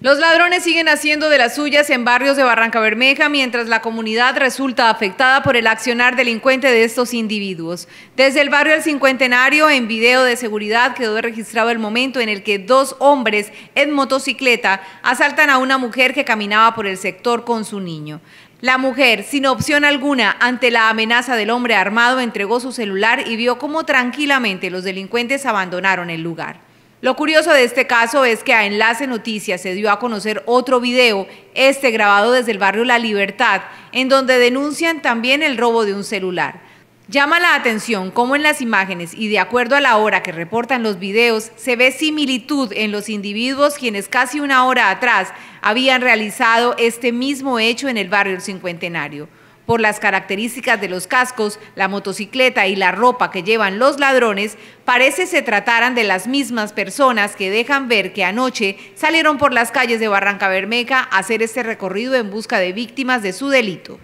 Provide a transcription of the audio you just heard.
Los ladrones siguen haciendo de las suyas en barrios de Barranca Bermeja mientras la comunidad resulta afectada por el accionar delincuente de estos individuos. Desde el barrio El Cincuentenario, en video de seguridad quedó registrado el momento en el que dos hombres en motocicleta asaltan a una mujer que caminaba por el sector con su niño. La mujer, sin opción alguna ante la amenaza del hombre armado, entregó su celular y vio cómo tranquilamente los delincuentes abandonaron el lugar. Lo curioso de este caso es que a Enlace Noticias se dio a conocer otro video, este grabado desde el barrio La Libertad, en donde denuncian también el robo de un celular. Llama la atención cómo en las imágenes y de acuerdo a la hora que reportan los videos, se ve similitud en los individuos quienes casi una hora atrás habían realizado este mismo hecho en el barrio El Cincuentenario. Por las características de los cascos, la motocicleta y la ropa que llevan los ladrones, parece se trataran de las mismas personas que dejan ver que anoche salieron por las calles de Barranca Bermeja a hacer este recorrido en busca de víctimas de su delito.